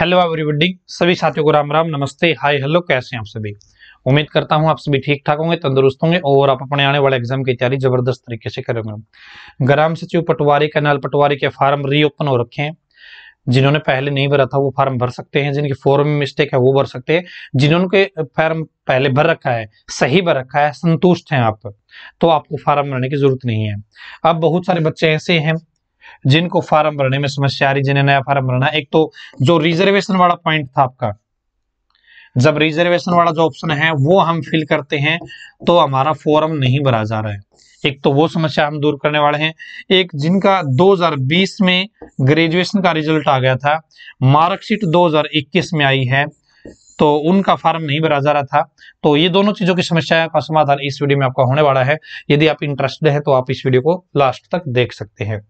hello everybody सभी साथियों को राम राम नमस्ते हाय हेलो कैसे हैं आप सभी उम्मीद करता हूं आप सभी ठीक ठाक होंगे तंदुरुस्त होंगे और आप अपने आने वाले एग्जाम की तैयारी जबरदस्त तरीके से करेंगे ग्राम सचिव पटवारी कैनाल पटवारी के फार्म रीओपन हो रखे हैं जिन्होंने पहले नहीं भरा था वो फार्म भर सकते हैं जिनकी फॉर्म में मिस्टेक है वो भर सकते हैं जिन्होंने फार्म पहले भर रखा है सही भर रखा है संतुष्ट हैं आप तो आपको फार्म भरने की जरूरत नहीं है अब बहुत सारे बच्चे ऐसे हैं जिनको फार्म भरने में समस्या आ रही जिन्हें नया फार्म भरना एक तो जो रिजर्वेशन वाला पॉइंट था आपका जब रिजर्वेशन वाला जो ऑप्शन है वो हम फिल करते हैं तो हमारा फॉर्म नहीं भरा जा रहा है एक तो वो समस्या हम दूर करने वाले हैं एक जिनका 2020 में ग्रेजुएशन का रिजल्ट आ गया था मार्कशीट 2021 में आई है तो उनका फॉर्म नहीं भरा जा रहा था तो ये दोनों चीज़ों की समस्या का समाधान इस वीडियो में आपका होने वाला है यदि आप इंटरेस्टेड है तो आप इस वीडियो को लास्ट तक देख सकते हैं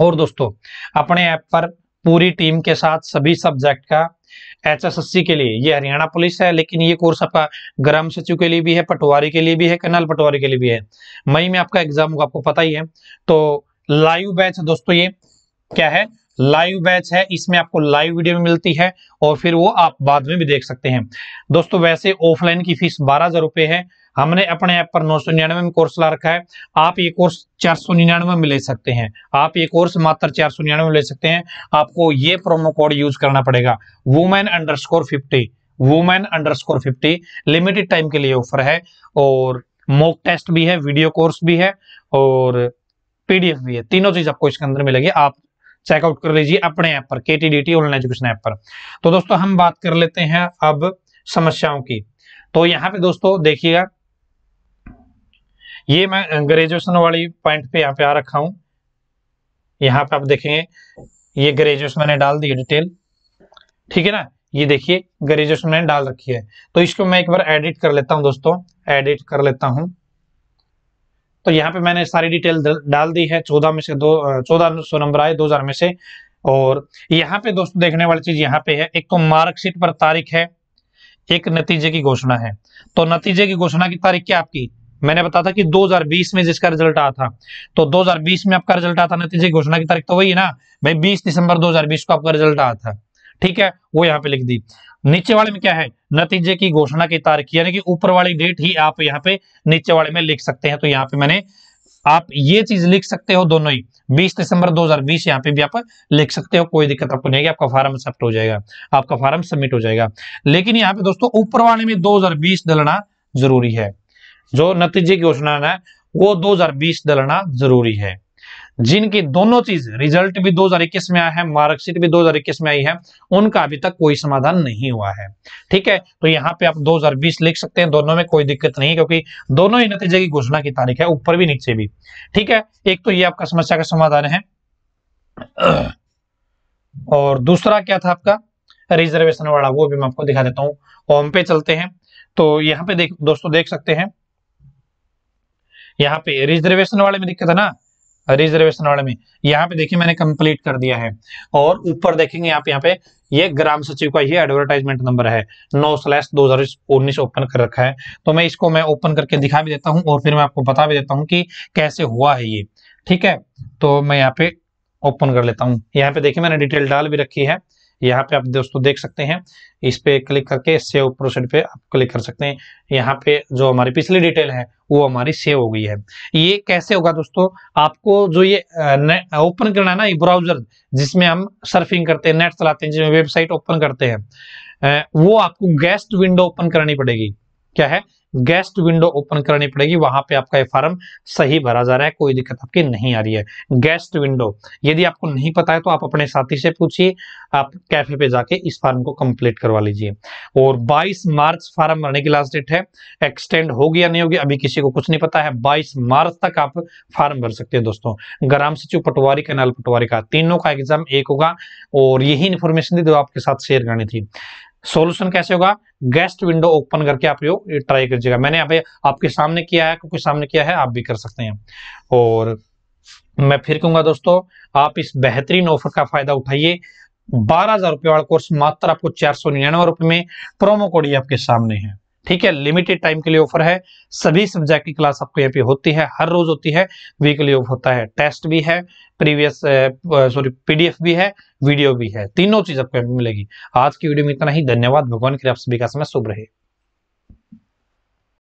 और दोस्तों अपने ऐप पर पूरी टीम के साथ सभी सब्जेक्ट का एचएसएससी के लिए ये हरियाणा पुलिस है लेकिन ये कोर्स आपका ग्राम सचिव के लिए भी है पटवारी के लिए भी है कनाल पटवारी के लिए भी है मई में आपका एग्जाम होगा आपको पता ही है तो लाइव बैच दोस्तों ये क्या है लाइव बैच है इसमें आपको लाइव वीडियो में मिलती है और फिर वो आप बाद में भी देख सकते हैं दोस्तों वैसे ऑफलाइन की फीस बारह हजार रुपए है हमने अपने ऐप पर नौ सौ निन्यानवे में कोर्स ला रखा है आप ये कोर्स चार सौ निन्यानवे में ले सकते हैं आप ये कोर्स मात्र चार सौ निन्यानवे में ले सकते हैं आपको ये प्रोमो कोड यूज करना पड़ेगा women underscore fifty women underscore fifty limited time के लिए ऑफर है और मॉक टेस्ट भी है वीडियो कोर्स भी है और पीडीएफ भी है तीनों चीज आपको इसके अंदर मिलेगी आप चेकआउट कर लीजिए अपने ऐप पर के टी ऑनलाइन एजुकेशन ऐप पर तो दोस्तों हम बात कर लेते हैं अब समस्याओं की तो यहाँ पे दोस्तों देखिएगा ये मैं ग्रेजुएशन वाली पॉइंट पे यहाँ पे आ रखा हूं यहाँ पे आप देखेंगे ये ग्रेजुएशन मैंने डाल दी डिटेल ठीक है ना ये देखिए ग्रेजुएशन मैंने डाल रखी है तो इसको मैं एक बार एडिट कर लेता हूँ दोस्तों एडिट कर लेता हूँ तो यहाँ पे मैंने सारी डिटेल डाल दी है चौदह में से दो चौदह सौ नंबर आए दो हजार में से और यहाँ पे दोस्तों देखने वाली चीज यहाँ पे है एक तो मार्कशीट पर तारीख है एक नतीजे की घोषणा है तो नतीजे की घोषणा की तारीख क्या आपकी मैंने बताया था कि 2020 में जिसका रिजल्ट आया था तो 2020 में आपका रिजल्ट आता नतीजे की घोषणा की तारीख तो वही है ना भाई 20 दिसंबर 2020 को आपका रिजल्ट आया था ठीक है वो यहाँ पे लिख दी नीचे वाले में क्या है नतीजे की घोषणा की तारीख यानी कि ऊपर वाली डेट ही आप यहाँ पे नीचे वाले में लिख सकते हैं तो यहाँ पे मैंने आप ये चीज लिख सकते हो दोनों ही 20 दिसंबर 2020 यहाँ पे भी आप लिख सकते हो कोई दिक्कत आपको नहीं आएगी आपका फॉर्म एक्सेप्ट हो जाएगा आपका फॉर्म सबमिट हो जाएगा लेकिन यहाँ पे दोस्तों ऊपर वाले में 2020 डलना जरूरी है जो नतीजे की घोषणा है वो 2020 दलना जरूरी है जिनकी दोनों चीज रिजल्ट भी 2021 में आया है मार्कशीट भी 2021 में आई है उनका अभी तक कोई समाधान नहीं हुआ है ठीक है तो यहाँ पे आप 2020 लिख सकते हैं दोनों में कोई दिक्कत नहीं क्योंकि दोनों ही नतीजे की घोषणा की तारीख है ऊपर भी नीचे भी ठीक है एक तो ये आपका समस्या का समाधान है और दूसरा क्या था आपका रिजर्वेशन वाला वो भी मैं आपको दिखा देता हूँ ओम पे चलते हैं तो यहाँ पे देख दोस्तों देख सकते हैं यहाँ पे रिजर्वेशन वाले में दिक्कत है ना रिजर्वेशन वाले में यहाँ पे देखिए मैंने कंप्लीट कर दिया है और ऊपर देखेंगे आप यहाँ पे ये ग्राम सचिव का ये एडवर्टाइजमेंट नंबर है नौ स्लैश दो हजार उन्नीस ओपन कर रखा है तो मैं इसको मैं ओपन करके दिखा भी देता हूँ और फिर मैं आपको बता भी देता हूँ कि कैसे हुआ है ये ठीक है तो मैं यहाँ पे ओपन कर लेता हूँ यहाँ पे देखिए मैंने डिटेल डाल भी रखी है यहाँ पे आप दोस्तों देख सकते हैं इस पे क्लिक करके सेव प्रोसेड पे आप क्लिक कर सकते हैं यहाँ पे जो हमारी पिछली डिटेल है वो हमारी सेव हो गई है ये कैसे होगा दोस्तों आपको जो ये ओपन करना है ना ये ब्राउजर जिसमें हम सर्फिंग करते हैं नेट चलाते हैं जिसमें वेबसाइट ओपन करते हैं वो आपको गेस्ट विंडो ओपन करानी पड़ेगी क्या है गेस्ट विंडो ओपन करनी पड़ेगी वहां पे आपका ये फॉर्म सही भरा जा रहा है कोई दिक्कत आपकी नहीं आ रही है गेस्ट विंडो यदि आपको नहीं पता है तो आप अपने साथी से पूछिए आप कैफे पे जाके इस फॉर्म को कंप्लीट करवा लीजिए और 22 मार्च फॉर्म भरने की लास्ट डेट है एक्सटेंड होगी या नहीं होगी अभी किसी को कुछ नहीं पता है बाईस मार्च तक आप फॉर्म भर सकते हैं दोस्तों ग्राम सचिव पटवारी कैनाल पटवारी का तीनों का एग्जाम एक होगा और यही इन्फॉर्मेशन थी जो आपके साथ शेयर करनी थी सॉल्यूशन कैसे होगा गेस्ट विंडो ओपन करके आप लोग ट्राई कीजिएगा मैंने यहाँ पे आपके सामने किया है क्योंकि सामने किया है आप भी कर सकते हैं और मैं फिर कहूंगा दोस्तों आप इस बेहतरीन ऑफर का फायदा उठाइए बारह हजार रुपये वाला कोर्स मात्र आपको चार सौ निन्यानवे रुपये में प्रोमो कोड ही आपके सामने है ठीक है लिमिटेड टाइम के लिए ऑफर है सभी सब्जेक्ट की क्लास आपको यहाँ पे होती है हर रोज होती है वीकली ऑफ होता है टेस्ट भी है प्रीवियस सॉरी पीडीएफ भी है वीडियो भी है तीनों चीज आपको मिलेगी आज की वीडियो में इतना ही धन्यवाद भगवान की आप सभी का समय शुभ रहे